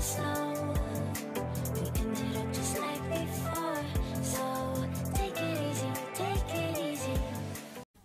slow.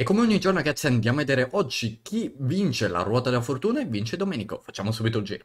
E come ogni giorno ragazzi andiamo a vedere oggi chi vince la ruota della fortuna e vince Domenico. Facciamo subito il giro.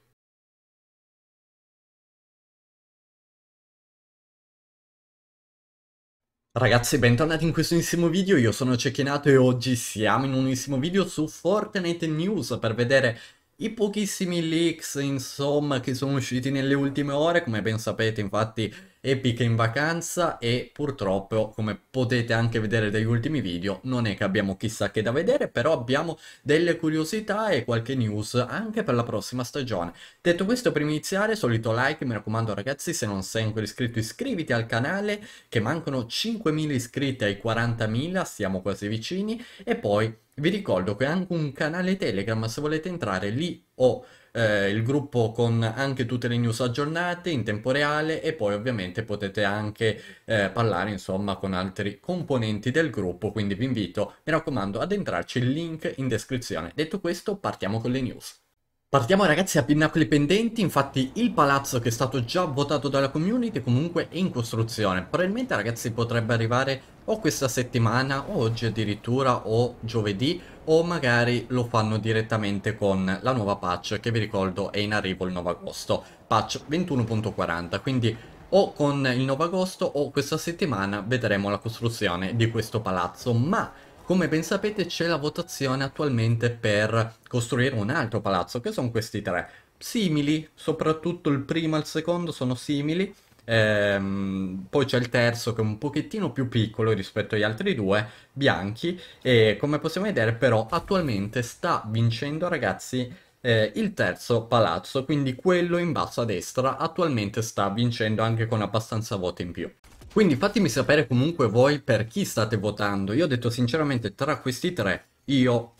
Ragazzi, bentornati in questo nuovissimo video, io sono Cecchinato e oggi siamo in un nuovissimo video su Fortnite News per vedere i pochissimi leaks, insomma, che sono usciti nelle ultime ore. Come ben sapete, infatti, epiche in vacanza e purtroppo come potete anche vedere dagli ultimi video non è che abbiamo chissà che da vedere però abbiamo delle curiosità e qualche news anche per la prossima stagione. Detto questo prima di iniziare solito like mi raccomando ragazzi se non sei ancora iscritto iscriviti al canale che mancano 5.000 iscritti ai 40.000 siamo quasi vicini e poi vi ricordo che ho anche un canale Telegram se volete entrare lì o oh, eh, il gruppo con anche tutte le news aggiornate in tempo reale e poi ovviamente potete anche eh, parlare insomma con altri componenti del gruppo, quindi vi invito, mi raccomando, ad entrarci il link in descrizione. Detto questo, partiamo con le news. Partiamo ragazzi a pinnacoli pendenti, infatti il palazzo che è stato già votato dalla community comunque è in costruzione, probabilmente ragazzi potrebbe arrivare o questa settimana o oggi addirittura o giovedì o magari lo fanno direttamente con la nuova patch che vi ricordo è in arrivo il 9 agosto, patch 21.40, quindi o con il 9 agosto o questa settimana vedremo la costruzione di questo palazzo, ma come ben sapete c'è la votazione attualmente per costruire un altro palazzo, che sono questi tre, simili, soprattutto il primo e il secondo sono simili, ehm, poi c'è il terzo che è un pochettino più piccolo rispetto agli altri due, bianchi, e come possiamo vedere però attualmente sta vincendo ragazzi eh, il terzo palazzo, quindi quello in basso a destra attualmente sta vincendo anche con abbastanza voti in più. Quindi fatemi sapere comunque voi per chi state votando, io ho detto sinceramente tra questi tre io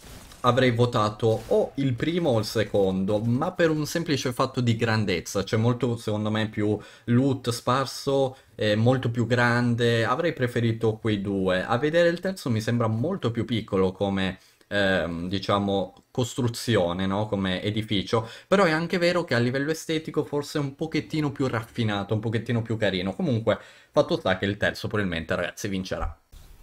avrei votato o il primo o il secondo, ma per un semplice fatto di grandezza, c'è molto secondo me più loot sparso, eh, molto più grande, avrei preferito quei due. A vedere il terzo mi sembra molto più piccolo come ehm, diciamo costruzione, no? come edificio, però è anche vero che a livello estetico forse è un pochettino più raffinato, un pochettino più carino. Comunque, fatto sta che il terzo probabilmente ragazzi vincerà.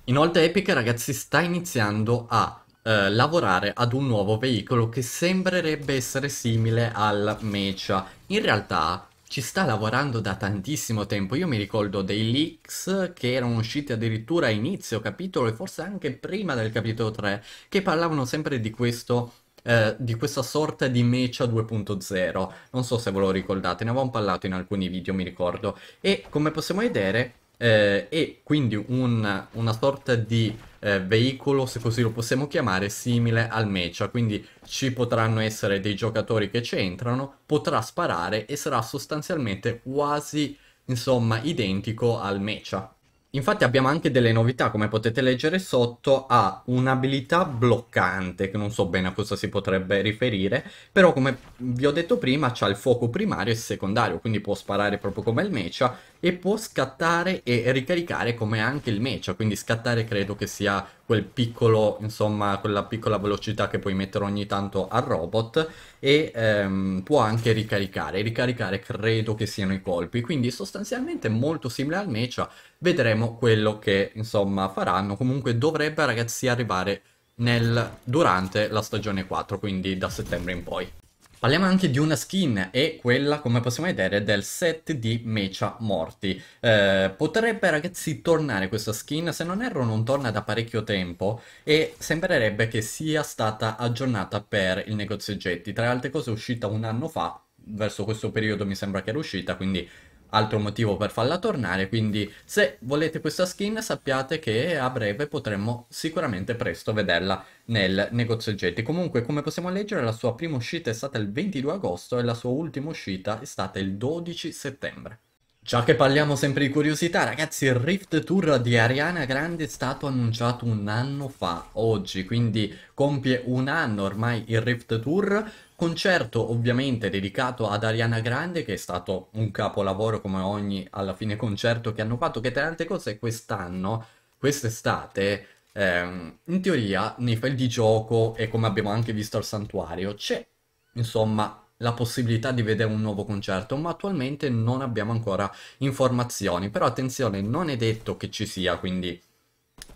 Inoltre Epic ragazzi sta iniziando a eh, lavorare ad un nuovo veicolo che sembrerebbe essere simile al Mecha. In realtà ci sta lavorando da tantissimo tempo. Io mi ricordo dei leaks che erano usciti addirittura a inizio capitolo e forse anche prima del capitolo 3, che parlavano sempre di questo. Eh, di questa sorta di mecha 2.0 non so se ve lo ricordate ne avevamo parlato in alcuni video mi ricordo e come possiamo vedere eh, e quindi un, una sorta di eh, veicolo, se così lo possiamo chiamare, simile al mecha, quindi ci potranno essere dei giocatori che c'entrano, potrà sparare e sarà sostanzialmente quasi, insomma, identico al mecha. Infatti abbiamo anche delle novità, come potete leggere sotto, ha un'abilità bloccante, che non so bene a cosa si potrebbe riferire, però come vi ho detto prima c'ha il fuoco primario e secondario, quindi può sparare proprio come il mecha e può scattare e ricaricare come anche il mecio, quindi scattare credo che sia quel piccolo, insomma, quella piccola velocità che puoi mettere ogni tanto al robot e ehm, può anche ricaricare, ricaricare credo che siano i colpi, quindi sostanzialmente molto simile al mecia, vedremo quello che insomma faranno, comunque dovrebbe ragazzi arrivare nel, durante la stagione 4, quindi da settembre in poi. Parliamo anche di una skin e quella, come possiamo vedere, del set di Mecha Morti. Eh, potrebbe ragazzi tornare questa skin, se non erro non torna da parecchio tempo e sembrerebbe che sia stata aggiornata per il negozio oggetti. Tra le altre cose è uscita un anno fa, verso questo periodo mi sembra che era uscita, quindi altro motivo per farla tornare, quindi se volete questa skin sappiate che a breve potremmo sicuramente presto vederla nel negozio oggetti. Comunque come possiamo leggere la sua prima uscita è stata il 22 agosto e la sua ultima uscita è stata il 12 settembre. Ciao che parliamo sempre di curiosità ragazzi, il Rift Tour di Ariana Grande è stato annunciato un anno fa, oggi, quindi compie un anno ormai il Rift Tour, concerto ovviamente dedicato ad Ariana Grande che è stato un capolavoro come ogni alla fine concerto che hanno fatto, che tante cose quest'anno, quest'estate, ehm, in teoria nei file di gioco e come abbiamo anche visto al santuario c'è insomma la possibilità di vedere un nuovo concerto, ma attualmente non abbiamo ancora informazioni. Però attenzione, non è detto che ci sia, quindi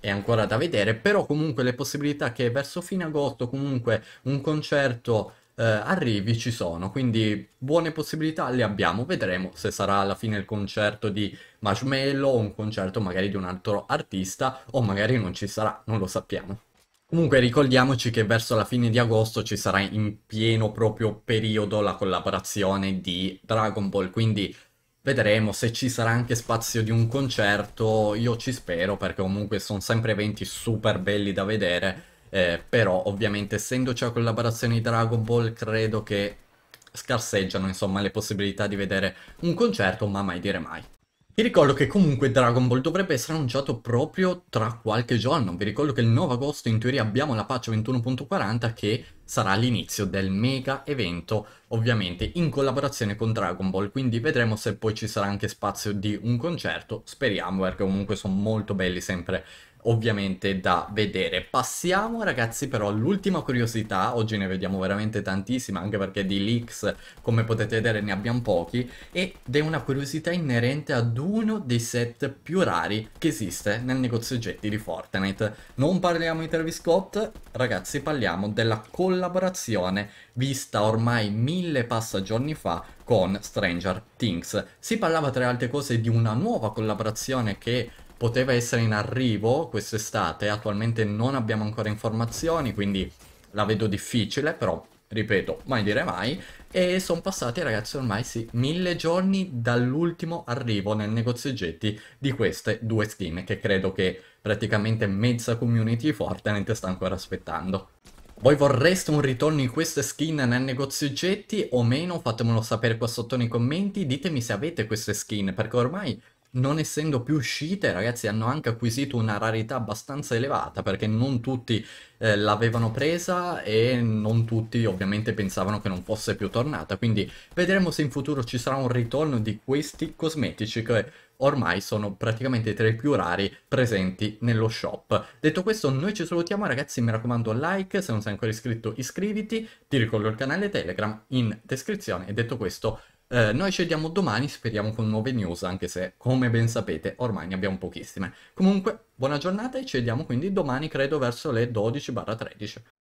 è ancora da vedere, però comunque le possibilità che verso fine agosto comunque un concerto eh, arrivi ci sono, quindi buone possibilità le abbiamo, vedremo se sarà alla fine il concerto di Marshmello o un concerto magari di un altro artista o magari non ci sarà, non lo sappiamo. Comunque ricordiamoci che verso la fine di agosto ci sarà in pieno proprio periodo la collaborazione di Dragon Ball, quindi vedremo se ci sarà anche spazio di un concerto, io ci spero perché comunque sono sempre eventi super belli da vedere, eh, però ovviamente essendoci la collaborazione di Dragon Ball credo che scarseggiano insomma le possibilità di vedere un concerto, ma mai dire mai. Vi ricordo che comunque Dragon Ball dovrebbe essere annunciato proprio tra qualche giorno. Vi ricordo che il 9 agosto in teoria abbiamo la patch 21.40 che sarà l'inizio del mega evento, ovviamente in collaborazione con Dragon Ball, quindi vedremo se poi ci sarà anche spazio di un concerto, speriamo perché comunque sono molto belli sempre ovviamente da vedere. Passiamo ragazzi però all'ultima curiosità, oggi ne vediamo veramente tantissima anche perché di leaks come potete vedere ne abbiamo pochi ed è una curiosità inerente ad uno dei set più rari che esiste nel negozio oggetti di Fortnite. Non parliamo di Travis Scott, ragazzi parliamo della collaborazione vista ormai mille passa giorni fa con Stranger Things. Si parlava tra le altre cose di una nuova collaborazione che poteva essere in arrivo quest'estate, attualmente non abbiamo ancora informazioni, quindi la vedo difficile, però ripeto, mai dire mai. E sono passati ragazzi ormai sì, mille giorni dall'ultimo arrivo nel negozio oggetti di queste due skin, che credo che praticamente mezza community Fortnite sta ancora aspettando. Voi vorreste un ritorno in queste skin nel negozio oggetti o meno? Fatemelo sapere qua sotto nei commenti, ditemi se avete queste skin, perché ormai non essendo più uscite, ragazzi, hanno anche acquisito una rarità abbastanza elevata perché non tutti eh, l'avevano presa e non tutti ovviamente pensavano che non fosse più tornata. Quindi vedremo se in futuro ci sarà un ritorno di questi cosmetici che ormai sono praticamente tra i più rari presenti nello shop. Detto questo, noi ci salutiamo ragazzi, mi raccomando like, se non sei ancora iscritto iscriviti, ti ricordo il canale Telegram in descrizione e detto questo eh, noi ci vediamo domani, speriamo con nuove news, anche se, come ben sapete, ormai ne abbiamo pochissime. Comunque, buona giornata e ci vediamo quindi domani, credo, verso le 12-13.